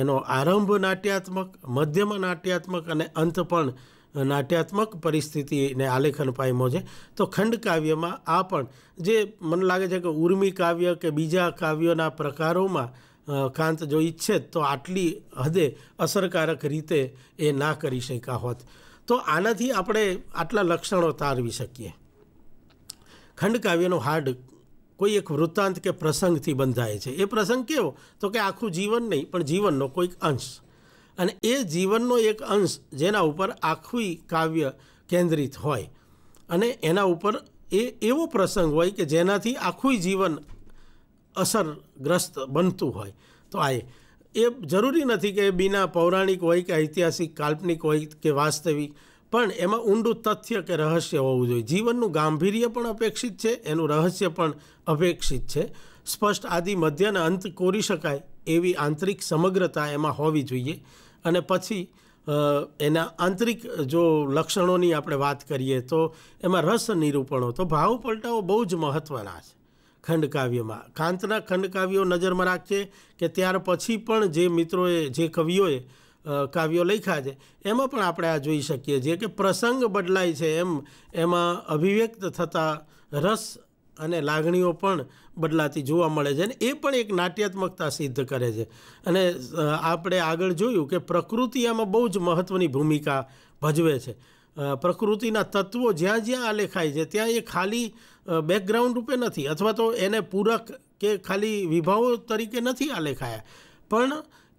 એનો આરંભ નાટ્યાત્મક મધ્યમાં નાટ્યાત્મક અને અંત પણ નાટ્યાત્મક પરિસ્થિતિને આલેખન પામ્યો છે તો ખંડ કાવ્યમાં આ પણ જે મને લાગે છે કે ઉર્મી કાવ્ય કે બીજા કાવ્યોના પ્રકારોમાં કાંત જો ઈચ્છે તો આટલી હદે અસરકારક રીતે એ ના કરી શક્યા હોત તો આનાથી આપણે આટલા લક્ષણો તારવી શકીએ ખંડ કાવ્યનો હાર્ડ કોઈ એક વૃત્તાંત કે પ્રસંગથી બંધાય છે એ પ્રસંગ કેવો તો કે આખું જીવન નહીં પણ જીવનનો કોઈક અંશ અને એ જીવનનો એક અંશ જેના ઉપર આખું કાવ્ય કેન્દ્રિત હોય અને એના ઉપર એ એવો પ્રસંગ હોય કે જેનાથી આખું જીવન અસરગ્રસ્ત બનતું હોય તો આ એ જરૂરી નથી કે બિના પૌરાણિક હોય કે ઐતિહાસિક કાલ્પનિક હોય કે વાસ્તવિક પણ એમાં ઊંડું તથ્ય કે રહસ્ય હોવું જોઈએ જીવનનું ગાંભીર્ય પણ અપેક્ષિત છે એનું રહસ્ય પણ અપેક્ષિત છે સ્પષ્ટ આદિ મધ્યને અંત કોરી શકાય એવી આંતરિક સમગ્રતા એમાં હોવી જોઈએ અને પછી એના આંતરિક જો લક્ષણોની આપણે વાત કરીએ તો એમાં રસ નિરૂપણો તો ભાવ પલટાઓ બહુ જ મહત્ત્વના છે ખંડકાવ્યમાં કાંતના ખંડકાવ્યો નજરમાં રાખીએ કે ત્યાર પછી પણ જે મિત્રોએ જે કવિઓએ કાવ્યો લખ્યા છે એમાં પણ આપણે આ જોઈ શકીએ છીએ કે પ્રસંગ બદલાય છે એમ એમાં અભિવ્યક્ત થતા રસ અને લાગણીઓ પણ બદલાતી જોવા મળે છે અને એ પણ એક નાટ્યાત્મકતા સિદ્ધ કરે છે અને આપણે આગળ જોયું કે પ્રકૃતિ આમાં બહુ જ મહત્ત્વની ભૂમિકા ભજવે છે પ્રકૃતિના તત્વો જ્યાં જ્યાં આલેખાય છે ત્યાં એ ખાલી બેકગ્રાઉન્ડ રૂપે નથી અથવા તો એને પૂરક કે ખાલી વિભાવો તરીકે નથી આલેખાયા પણ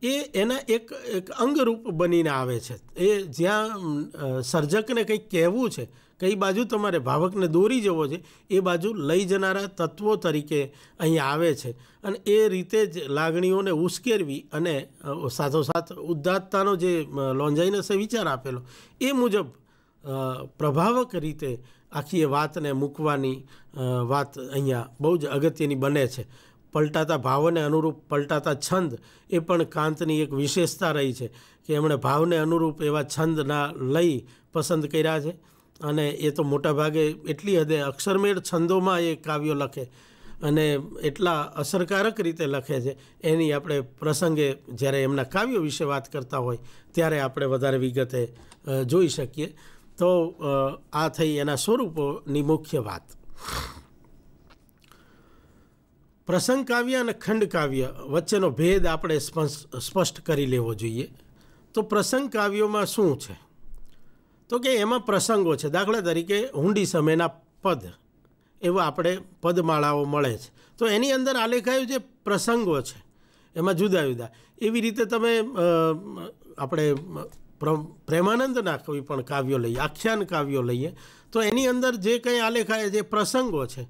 એ એના એક એક અંગરૂપ બનીને આવે છે એ જ્યાં સર્જકને કંઈક કહેવું છે કઈ બાજુ તમારે ભાવકને દોરી જવો છે એ બાજુ લઈ જનારા તત્વો તરીકે અહીં આવે છે અને એ રીતે જ લાગણીઓને ઉશ્કેરવી અને સાથોસાથ ઉદ્દાત્તાનો જે લોંજાઈને છે વિચાર આપેલો એ મુજબ પ્રભાવક રીતે આખી એ વાતને મૂકવાની વાત અહીંયા બહુ જ અગત્યની બને છે પલટાતા ભાવને અનુરૂપ પલટાતા છંદ એ પણ કાંતની એક વિશેષતા રહી છે કે એમણે ભાવને અનુરૂપ એવા છંદના લઈ પસંદ કર્યા છે અને એ તો મોટાભાગે એટલી હદે અક્ષરમેળ છંદોમાં એ કાવ્યો લખે અને એટલા અસરકારક રીતે લખે છે એની આપણે પ્રસંગે જ્યારે એમના કાવ્યો વિશે વાત કરતા હોય ત્યારે આપણે વધારે વિગતે જોઈ શકીએ તો આ થઈ એના સ્વરૂપોની મુખ્ય વાત પ્રસંગ કાવ્ય અને ખંડ કાવ્ય વચ્ચેનો ભેદ આપણે સ્પષ્ટ કરી લેવો જોઈએ તો પ્રસંગ કાવ્યોમાં શું છે તો કે એમાં પ્રસંગો છે દાખલા તરીકે હુંડી સમયના પદ એવા આપણે પદમાળાઓ મળે છે તો એની અંદર આલેખાયું જે પ્રસંગો છે એમાં જુદા જુદા એવી રીતે તમે આપણે પ્રેમાનંદના કોઈ પણ કાવ્યો લઈએ આખ્યાન કાવ્યો લઈએ તો એની અંદર જે કંઈ આલેખાય જે પ્રસંગો છે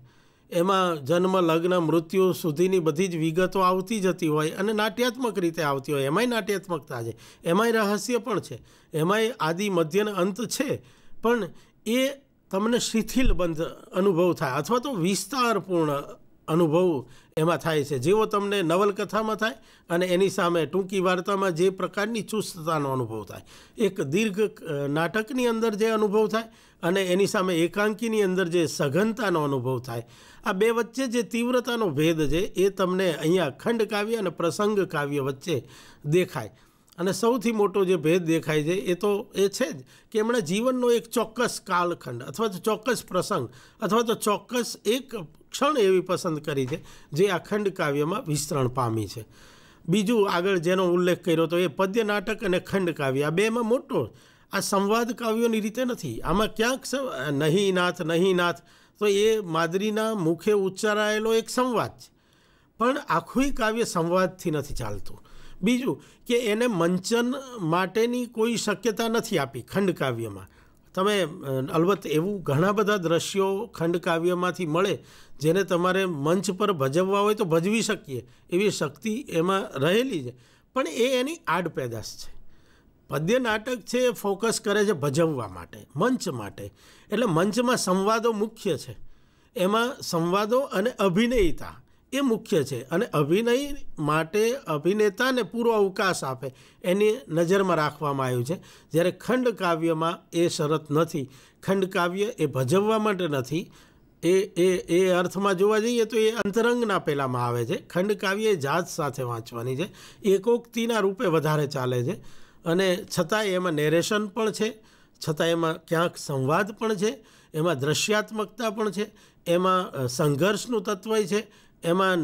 એમાં જન્મ લગ્ન મૃત્યુ સુધીની બધી જ વિગતો આવતી જતી હોય અને નાટ્યાત્મક રીતે આવતી હોય એમાંય નાટ્યાત્મકતા છે એમાંય રહસ્ય પણ છે એમાંય આદિ મધ્યનો અંત છે પણ એ તમને શિથિલ બંધ અનુભવ થાય અથવા તો વિસ્તારપૂર્ણ અનુભવ એમાં થાય છે જેવો તમને નવલકથામાં થાય અને એની સામે ટૂંકી વાર્તામાં જે પ્રકારની ચુસ્તતાનો અનુભવ થાય એક દીર્ઘ નાટકની અંદર જે અનુભવ થાય અને એની સામે એકાંકીની અંદર જે સઘનતાનો અનુભવ થાય આ બે વચ્ચે જે તીવ્રતાનો ભેદ છે એ તમને અહીંયા ખંડ કાવ્ય અને પ્રસંગ કાવ્ય વચ્ચે દેખાય અને સૌથી મોટો જે ભેદ દેખાય છે એ તો એ છે જ કે એમણે જીવનનો એક ચોક્કસ કાલખંડ અથવા તો ચોક્કસ પ્રસંગ અથવા તો ચોક્કસ એક ક્ષણ એવી પસંદ કરી છે જે આ ખંડ કાવ્યમાં વિસ્તરણ પામી છે બીજું આગળ જેનો ઉલ્લેખ કર્યો તો એ પદ્ય નાટક અને ખંડ કાવ્ય આ બેમાં મોટો આ સંવાદ કાવ્યોની રીતે નથી આમાં ક્યાંક નહીં નાથ નહીં નાથ તો એ માદરીના મુખે ઉચ્ચારાયેલો એક સંવાદ છે પણ આખું કાવ્ય સંવાદથી નથી ચાલતું બીજું કે એને મંચન માટેની કોઈ શક્યતા નથી આપી ખંડકાવ્યમાં તમે અલબત્ત એવું ઘણા બધા દ્રશ્યો ખંડકાવ્યમાંથી મળે જેને તમારે મંચ પર ભજવવા હોય તો ભજવી શકીએ એવી શક્તિ એમાં રહેલી છે પણ એ એની આડપેદાશ છે પદ્ય નાટક છે એ ફોકસ કરે છે ભજવવા માટે મંચ માટે એટલે મંચમાં સંવાદો મુખ્ય છે એમાં સંવાદો અને અભિનયતા એ મુખ્ય છે અને અભિનય માટે અભિનેતાને પૂરો અવકાશ આપે એની નજરમાં રાખવામાં આવ્યું છે જ્યારે ખંડ કાવ્યમાં એ શરત નથી ખંડ કાવ્ય એ ભજવવા માટે નથી એ એ એ અર્થમાં જોવા જઈએ તો એ અંતરંગના પહેલાંમાં આવે છે ખંડ કાવ્ય એ જાત સાથે વાંચવાની છે એકોક્તિના રૂપે વધારે ચાલે છે અને છતાંય એમાં નેરેશન પણ છે છતાં એમાં ક્યાંક સંવાદ પણ છે એમાં દ્રશ્યાત્મકતા પણ છે એમાં સંઘર્ષનું તત્વય છે એમાં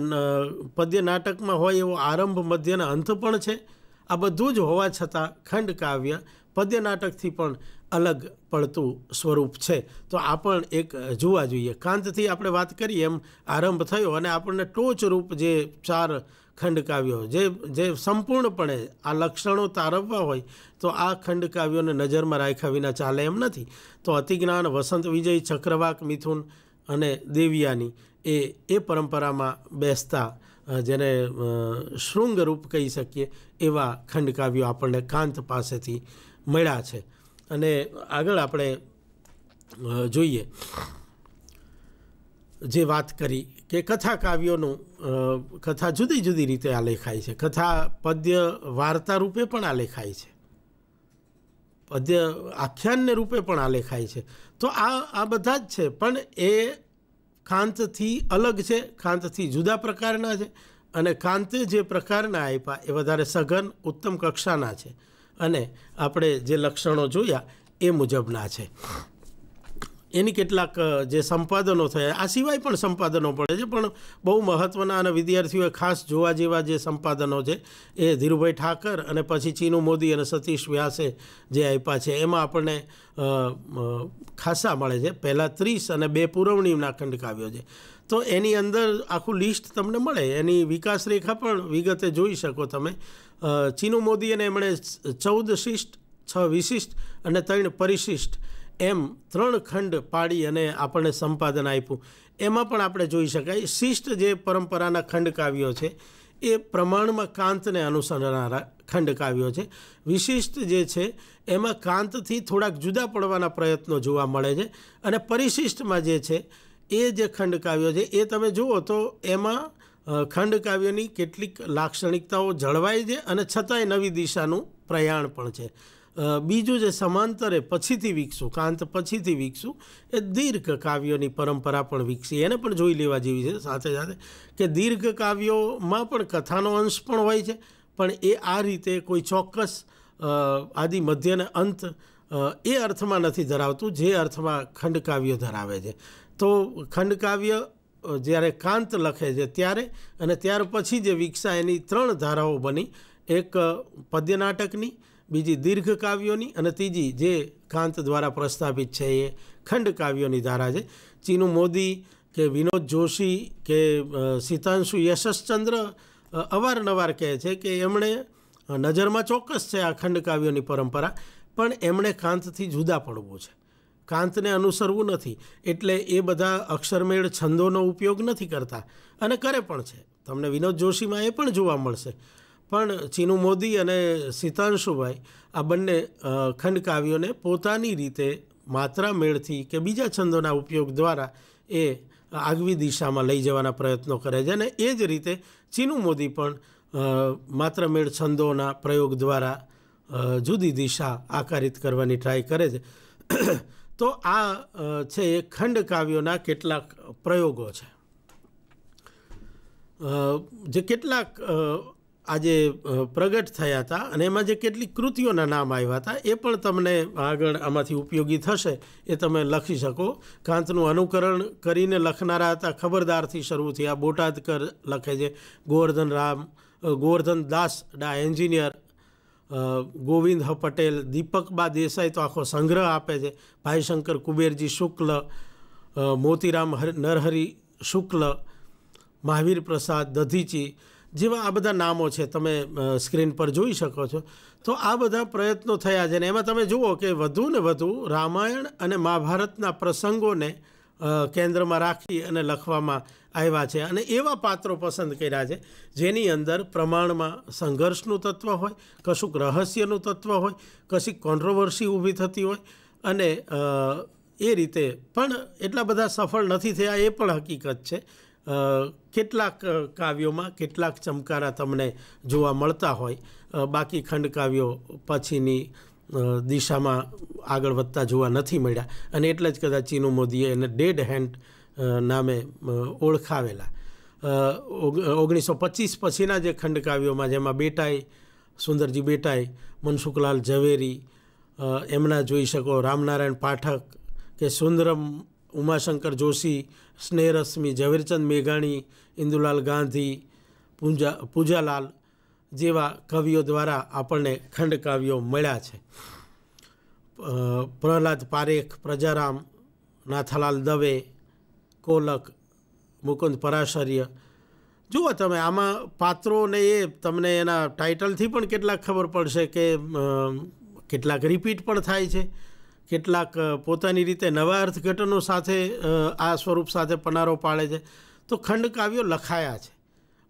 પદ્ય નાટકમાં હોય એવો આરંભ મધ્યના અંત પણ છે આ બધું જ હોવા છતાં ખંડ કાવ્ય પદ્ય નાટકથી પણ અલગ પડતું સ્વરૂપ છે તો આ પણ એક જોવા જોઈએ કાંતથી આપણે વાત કરીએ એમ આરંભ થયો અને આપણને ટોચરૂપ જે ચાર ખંડકાવ્યો જે જે સંપૂર્ણપણે આ લક્ષણો તારવવા હોય તો આ ખંડકાવ્યોને નજરમાં રાખ્યા વિના ચાલે એમ નથી તો અતિજ્ઞાન વસંત વિજય ચક્રવાક મિથુન અને દેવિયાની એ એ પરંપરામાં બેસતા જેને શૃંગરૂપ કહી શકીએ એવા ખંડકાવ્યો આપણને કાંત પાસેથી મળ્યા છે અને આગળ આપણે જોઈએ જે વાત કરી કે કથા કાવ્યોનું કથા જુદી જુદી રીતે આલેખાય છે કથા પદ્ય વાર્તા રૂપે પણ આલેખાય છે પદ્ય આખ્યાનને રૂપે પણ આલેખાય છે તો આ આ બધા જ છે પણ એ ખાંતથી અલગ છે ખાંતથી જુદા પ્રકારના છે અને કાંતે જે પ્રકારના આપ્યા એ વધારે સઘન ઉત્તમ કક્ષાના છે અને આપણે જે લક્ષણો જોયા એ મુજબના છે એની કેટલાક જે સંપાદનો થયા આ સિવાય પણ સંપાદનો પડે છે પણ બહુ મહત્ત્વના અને વિદ્યાર્થીઓએ ખાસ જોવા જેવા જે સંપાદનો છે એ ધીરુભાઈ ઠાકર અને પછી ચીનુ મોદી અને સતીશ વ્યાસે જે આપ્યા છે એમાં આપણને ખાસા મળે છે પહેલાં ત્રીસ અને બે પુરવણીના ખંડકાવ્યો છે તો એની અંદર આખું લિસ્ટ તમને મળે એની વિકાસ રેખા પણ વિગતે જોઈ શકો તમે ચીનુ મોદી અને એમણે ચૌદ શિષ્ટ છ વિશિષ્ટ અને ત્રણ પરિશિષ્ટ એમ ત્રણ ખંડ પાડી અને આપણને સંપાદન આપ્યું એમાં પણ આપણે જોઈ શકાય શિષ્ટ જે પરંપરાના ખંડ કાવ્યો છે એ પ્રમાણમાં કાંતને અનુસરનારા ખંડ કાવ્યો છે વિશિષ્ટ જે છે એમાં કાંતથી થોડાક જુદા પડવાના પ્રયત્નો જોવા મળે છે અને પરિશિષ્ટમાં જે છે એ જે ખંડ કાવ્યો છે એ તમે જુઓ તો એમાં ખંડ કાવ્યની કેટલીક લાક્ષણિકતાઓ જળવાય છે અને છતાંય નવી દિશાનું પ્રયાણ પણ છે બીજું જે સમાંતરે પછીથી વિકસું કાંત પછીથી વિકસું એ દીર્ઘ કાવ્યોની પરંપરા પણ વિકસી એને પણ જોઈ લેવા જેવી છે સાથે સાથે કે દીર્ઘ કાવ્યોમાં પણ કથાનો અંશ પણ હોય છે પણ એ આ રીતે કોઈ ચોક્કસ આદિ મધ્ય અને અંત એ અર્થમાં નથી ધરાવતું જે અર્થમાં ખંડકાવ્ય ધરાવે છે તો ખંડકાવ્ય જ્યારે કાંત લખે છે ત્યારે અને ત્યાર પછી જે વિકસા એની ત્રણ ધારાઓ બની એક પદ્ય નાટકની બીજી દીર્ઘ કાવ્યોની અને ત્રીજી જે કાંત દ્વારા પ્રસ્થાપિત છે એ ખંડ કાવ્યોની ધારા છે ચીનુ મોદી કે વિનોદ જોશી કે સીતાંશુ યશશ્ચંદ્ર અવારનવાર કહે છે કે એમણે નજરમાં ચોક્કસ છે આ ખંડ કાવ્યોની પરંપરા પણ એમણે કાંતથી જુદા પડવું છે કાંતને અનુસરવું નથી એટલે એ બધા અક્ષરમેળ છંદોનો ઉપયોગ નથી કરતા અને કરે પણ છે તમને વિનોદ જોશીમાં એ પણ જોવા મળશે પણ ચીનુ મોદી અને સીતાંશુભાઈ આ બંને ખંડકાવ્યોને પોતાની રીતે માત્રા મેળથી કે બીજા છંદોના ઉપયોગ દ્વારા એ આગવી દિશામાં લઈ જવાના પ્રયત્નો કરે છે અને એ જ રીતે ચીનુ મોદી પણ માત્ર મેળ છંદોના પ્રયોગ દ્વારા જુદી દિશા આકારિત કરવાની ટ્રાય કરે છે તો આ છે એ ખંડ કાવ્યોના કેટલાક પ્રયોગો છે જે કેટલાક આજે પ્રગટ થયા હતા અને એમાં જે કેટલીક કૃતિઓના નામ આવ્યા હતા એ પણ તમને આગળ આમાંથી ઉપયોગી થશે એ તમે લખી શકો કાંતનું અનુકરણ કરીને લખનારા હતા ખબરદારથી શરૂ થયા બોટાદકર લખે છે ગોવર્ધન રામ ગોવર્ધન દાસ ડા એન્જિનિયર ગોવિંદ હ પટેલ દીપકબા દેસાઈ તો આખો સંગ્રહ આપે છે ભાઈશંકર કુબેરજી શુક્લ મોતીરામ હર નરહરી શુક્લ મહાવીર પ્રસાદ દધીચી જેવા આ બધા નામો છે તમે સ્ક્રીન પર જોઈ શકો છો તો આ બધા પ્રયત્નો થયા છે ને એમાં તમે જુઓ કે વધુ ને વધુ રામાયણ અને મહાભારતના પ્રસંગોને કેન્દ્રમાં રાખી અને લખવામાં આવ્યા છે અને એવા પાત્રો પસંદ કર્યા છે જેની અંદર પ્રમાણમાં સંઘર્ષનું તત્વ હોય કશુંક રહસ્યનું તત્વ હોય કશીક કોન્ટ્રોવર્સી ઊભી થતી હોય અને એ રીતે પણ એટલા બધા સફળ નથી થયા એ પણ હકીકત છે કેટલાક કાવ્યોમાં કેટલાક ચમકારા તમને જોવા મળતા હોય બાકી ખંડકાવ્યો પછીની દિશામાં આગળ વધતા જોવા નથી મળ્યા અને એટલે જ કદાચ ચીનુ મોદીએ એને ડેડ હેન્ડ નામે ઓળખાવેલા ઓગણીસો પચીસ પછીના જે ખંડકાવ્યોમાં જેમાં બેટાઈ સુંદરજી બેટાઈ મનસુખલાલ ઝવેરી એમના જોઈ શકો રામનારાયણ પાઠક કે સુંદરમ ઉમાશંકર જોશી સ્નેહરશ્મિ ઝવેરચંદ મેઘાણી ઇન્દુલાલ ગાંધી પૂંજા પૂજાલાલ જેવા કવિઓ દ્વારા આપણને ખંડ કાવ્યો મળ્યા છે પ્રહલાદ પારેખ પ્રજારામ નાથાલાલ દવે કોલક મુકુંદ પરાશર્ય જુઓ તમે આમાં પાત્રોને એ તમને એના ટાઇટલથી પણ કેટલાક ખબર પડશે કે કેટલાક રિપીટ પણ થાય છે કેટલાક પોતાની રીતે નવા અર્થઘટનો સાથે આ સ્વરૂપ સાથે પનારો પાડે છે તો ખંડકાવ્યો લખાયા છે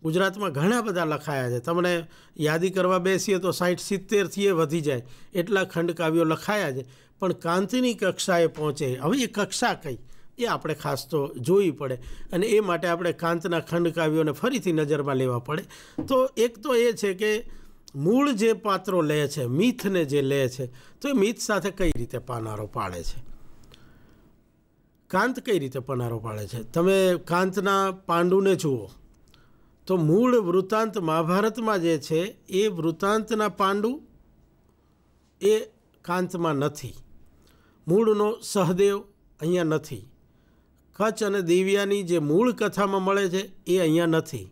ગુજરાતમાં ઘણા બધા લખાયા છે તમને યાદી કરવા બેસીએ તો સાઠ સિત્તેરથી એ વધી જાય એટલા ખંડકાવ્યો લખાયા છે પણ કાંતિની કક્ષાએ પહોંચે હવે એ કક્ષા કઈ એ આપણે ખાસ તો જોવી પડે અને એ માટે આપણે કાંતના ખંડકાવ્યોને ફરીથી નજરમાં લેવા પડે તો એક તો એ છે કે મૂળ જે પાત્રો લે છે મિથને જે લે છે તો એ મિથ સાથે કઈ રીતે પાનારો પાડે છે કાંત કઈ રીતે પનારો પાડે છે તમે કાંતના પાંડુને જુઓ તો મૂળ વૃત્તાંત મહાભારતમાં જે છે એ વૃત્તાંતના પાંડુ એ કાંતમાં નથી મૂળનો સહદેવ અહીંયા નથી કચ્છ અને દિવ્યાની જે મૂળ કથામાં મળે છે એ અહીંયા નથી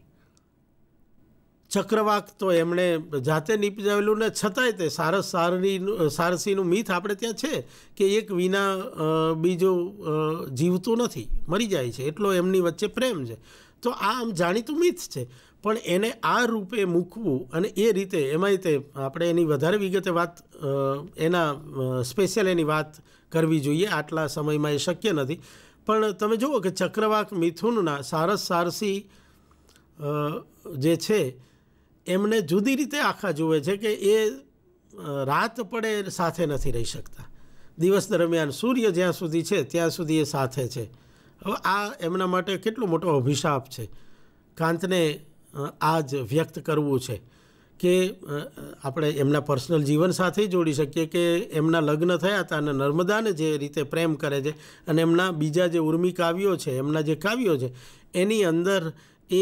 ચક્રવાક તો એમણે જાતે નીપજાવેલું ને છતાંય તે સારસ સારની સારસીનું મીથ આપણે ત્યાં છે કે એક વિના બીજો જીવતું નથી મરી જાય છે એટલો એમની વચ્ચે પ્રેમ છે તો આ આમ જાણીતું મિથ છે પણ એને આ રૂપે મૂકવું અને એ રીતે એમાંય તે આપણે એની વધારે વિગતે વાત એના સ્પેશિયલ એની વાત કરવી જોઈએ આટલા સમયમાં એ શક્ય નથી પણ તમે જુઓ કે ચક્રવાક મિથુનના સારસ સારસી જે છે એમને જુદી રીતે આખા જુએ છે કે એ રાત પડે સાથે નથી રહી શકતા દિવસ દરમિયાન સૂર્ય જ્યાં સુધી છે ત્યાં સુધી એ સાથે છે હવે આ એમના માટે કેટલો મોટો અભિશાપ છે કાંતને આ જ વ્યક્ત કરવું છે કે આપણે એમના પર્સનલ જીવન સાથે જોડી શકીએ કે એમના લગ્ન થયા હતા અને નર્મદાને જે રીતે પ્રેમ કરે છે અને એમના બીજા જે ઉર્મી કાવ્યો છે એમના જે કાવ્યો છે એની અંદર એ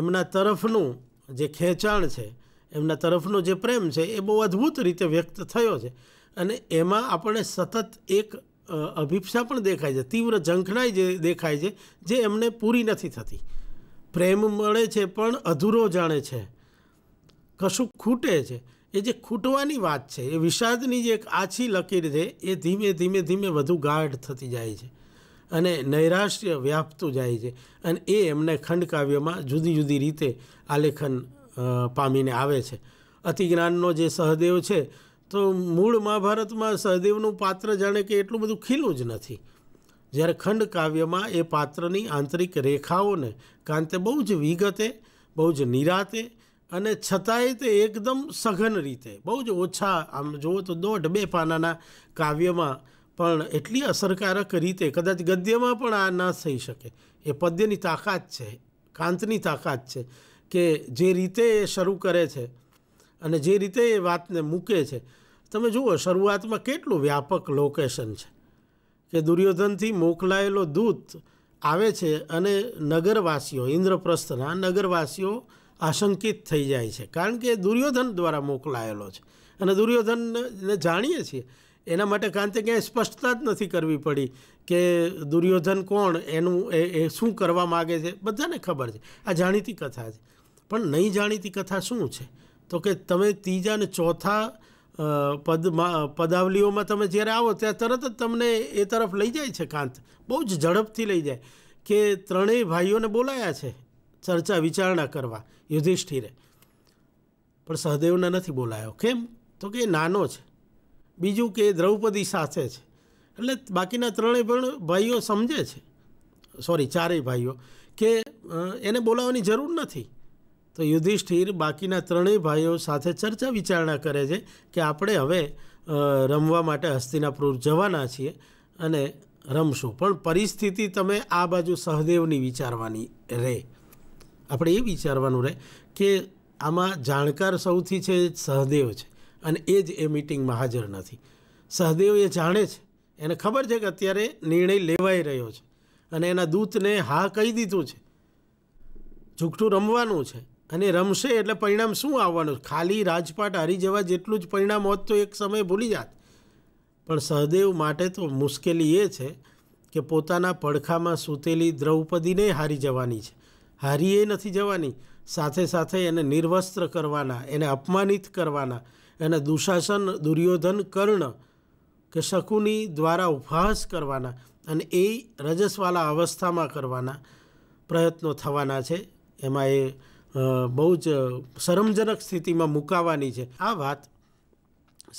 એમના તરફનું જે ખેંચાણ છે એમના તરફનો જે પ્રેમ છે એ બહુ અદ્ભુત રીતે વ્યક્ત થયો છે અને એમાં આપણે સતત એક અભિપ્સા પણ દેખાય છે તીવ્ર ઝંખણાઈ જે દેખાય છે જે એમને પૂરી નથી થતી પ્રેમ મળે છે પણ અધૂરો જાણે છે કશું ખૂટે છે એ જે ખૂટવાની વાત છે એ વિષાદની જે એક આછી લકીર છે એ ધીમે ધીમે ધીમે વધુ ગાઢ થતી જાય છે અને નૈરાશ્ય વ્યાપતું જાય છે અને એ એમને ખંડકાવ્યમાં જુદી જુદી રીતે આલેખન પામીને આવે છે અતિજ્ઞાનનો જે સહદેવ છે તો મૂળ મહાભારતમાં સહદેવનું પાત્ર જાણે કે એટલું બધું ખીલું જ નથી જ્યારે ખંડ કાવ્યમાં એ પાત્રની આંતરિક રેખાઓને તે બહુ જ વિગતે બહુ જ નિરાતે અને છતાંય તે એકદમ સઘન રીતે બહુ જ ઓછા આમ જુઓ તો દોઢ બે પાનાના કાવ્યમાં પણ એટલી અસરકારક રીતે કદાચ ગદ્યમાં પણ આ ના થઈ શકે એ પદ્યની તાકાત છે કાંતની તાકાત છે કે જે રીતે એ શરૂ કરે છે અને જે રીતે એ વાતને મૂકે છે તમે જુઓ શરૂઆતમાં કેટલું વ્યાપક લોકેશન છે કે દુર્યોધનથી મોકલાયેલો દૂત આવે છે અને નગરવાસીઓ ઇન્દ્રપ્રસ્થના નગરવાસીઓ આશંકિત થઈ જાય છે કારણ કે દુર્યોધન દ્વારા મોકલાયેલો છે અને દુર્યોધનને જાણીએ છીએ એના માટે કારણ ક્યાંય સ્પષ્ટતા જ નથી કરવી પડી કે દુર્યોધન કોણ એનું એ શું કરવા માગે છે બધાને ખબર છે આ જાણીતી કથા છે પણ નહીં જાણીતી કથા શું છે તો કે તમે ત્રીજા અને ચોથા પદમાં પદાવલીઓમાં તમે જ્યારે આવો ત્યાં તરત જ તમને એ તરફ લઈ જાય છે કાંત બહુ જ ઝડપથી લઈ જાય કે ત્રણેય ભાઈઓને બોલાયા છે ચર્ચા વિચારણા કરવા યુધિષ્ઠિરે પણ સહદેવને નથી બોલાયો કેમ તો કે એ નાનો છે બીજું કે દ્રૌપદી સાથે છે એટલે બાકીના ત્રણેય પણ ભાઈઓ સમજે છે સોરી ચારેય ભાઈઓ કે એને બોલાવવાની જરૂર નથી તો યુધિષ્ઠિર બાકીના ત્રણેય ભાઈઓ સાથે ચર્ચા વિચારણા કરે છે કે આપણે હવે રમવા માટે હસ્તિનાપુર જવાના છીએ અને રમશું પણ પરિસ્થિતિ તમે આ બાજુ સહદેવની વિચારવાની રહે આપણે એ વિચારવાનું રહે કે આમાં જાણકાર સૌથી છે સહદેવ છે અને એ જ એ મિટિંગમાં હાજર નથી સહદેવ એ જાણે છે એને ખબર છે કે અત્યારે નિર્ણય લેવાઈ રહ્યો છે અને એના દૂતને હા કહી દીધું છે ઝૂકઠું રમવાનું છે અને રમશે એટલે પરિણામ શું આવવાનું ખાલી રાજપાટ હારી જવા જેટલું જ પરિણામ હોત તો એક સમય ભૂલી જાત પણ સહદેવ માટે તો મુશ્કેલી એ છે કે પોતાના પડખામાં સૂતેલી દ્રૌપદીને હારી જવાની છે હારીએ નથી જવાની સાથે સાથે એને નિર્વસ્ત્ર કરવાના એને અપમાનિત કરવાના એને દુશાસન દુર્યોધન કર્ણ કે શકુની દ્વારા ઉપહાસ કરવાના અને એ રજસવાળા અવસ્થામાં કરવાના પ્રયત્નો થવાના છે એમાં એ બહુ જ શરમજનક સ્થિતિમાં મુકાવાની છે આ વાત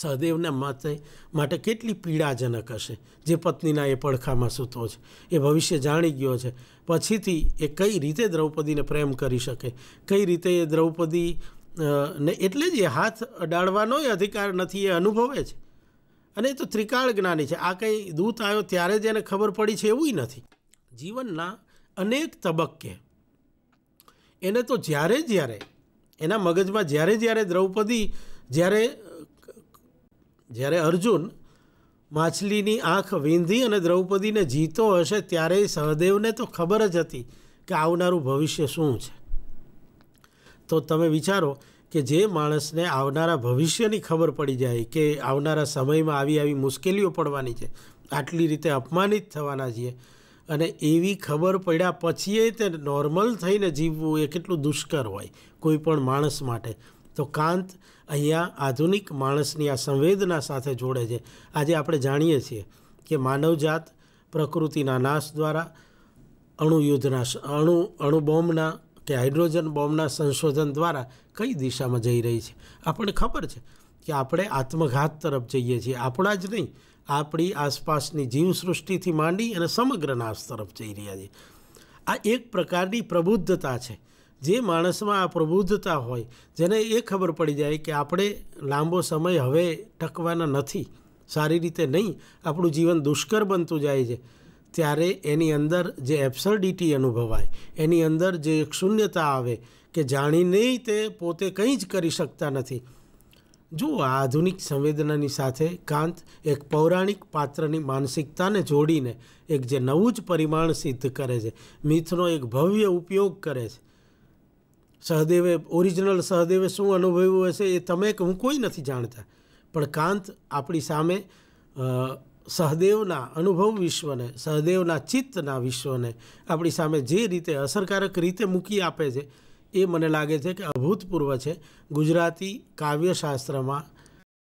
સહદેવના માટે માટે કેટલી પીડાજનક હશે જે પત્નીના એ પડખામાં સૂતો છે એ ભવિષ્ય જાણી ગયો છે પછીથી એ કઈ રીતે દ્રૌપદીને પ્રેમ કરી શકે કઈ રીતે એ દ્રૌપદી ને એટલે જ એ હાથ અડાડવાનો એ અધિકાર નથી એ અનુભવે છે અને એ તો ત્રિકાળ જ્ઞાની છે આ કંઈ દૂત આવ્યો ત્યારે જ એને ખબર પડી છે એવું નથી જીવનના અનેક તબક્કે એને તો જ્યારે જ્યારે એના મગજમાં જ્યારે જ્યારે દ્રૌપદી જ્યારે જ્યારે અર્જુન માછલીની આંખ વીંધી અને દ્રૌપદીને જીતો હશે ત્યારે સહદેવને તો ખબર જ હતી કે આવનારું ભવિષ્ય શું છે તો તમે વિચારો કે જે માણસને આવનારા ભવિષ્યની ખબર પડી જાય કે આવનારા સમયમાં આવી આવી મુશ્કેલીઓ પડવાની છે આટલી રીતે અપમાનિત થવાના છીએ અને એવી ખબર પડ્યા પછીએ તે નોર્મલ થઈને જીવવું એ કેટલું દુષ્કર હોય કોઈ પણ માણસ માટે તો કાંત અહીંયા આધુનિક માણસની આ સંવેદના સાથે જોડે છે આજે આપણે જાણીએ છીએ કે માનવજાત પ્રકૃતિના નાશ દ્વારા અણુયુદ્ધના અણુ અણુબોમ્બના કે હાઇડ્રોજન બોમ્બના સંશોધન દ્વારા કઈ દિશામાં જઈ રહી છે આપણને ખબર છે કે આપણે આત્મઘાત તરફ જઈએ છીએ આપણા જ નહીં આપણી આસપાસની જીવસૃષ્ટિથી માંડી અને સમગ્ર નાશ તરફ જઈ રહ્યા છીએ આ એક પ્રકારની પ્રબુદ્ધતા છે જે માણસમાં આ પ્રબુદ્ધતા હોય જેને એ ખબર પડી જાય કે આપણે લાંબો સમય હવે ટકવાના નથી સારી રીતે નહીં આપણું જીવન દુષ્કર બનતું જાય છે ત્યારે એની અંદર જે એબ્સર્ડિટી અનુભવાય એની અંદર જે એક શૂન્યતા આવે કે જાણીને તે પોતે કંઈ જ કરી શકતા નથી જો આ આધુનિક સંવેદનાની સાથે કાંત એક પૌરાણિક પાત્રની માનસિકતાને જોડીને એક જે નવું જ પરિમાણ સિદ્ધ કરે છે મિથનો એક ભવ્ય ઉપયોગ કરે છે સહદેવે ઓરિજિનલ સહદેવે શું અનુભવ્યું હશે એ તમે કે હું કોઈ નથી જાણતા પણ કાંત આપણી સામે સહદેવના અનુભવ વિશ્વને સહદેવના ચિત્તના વિશ્વને આપણી સામે જે રીતે અસરકારક રીતે મૂકી આપે છે એ મને લાગે છે કે અભૂતપૂર્વ છે ગુજરાતી કાવ્યશાસ્ત્રમાં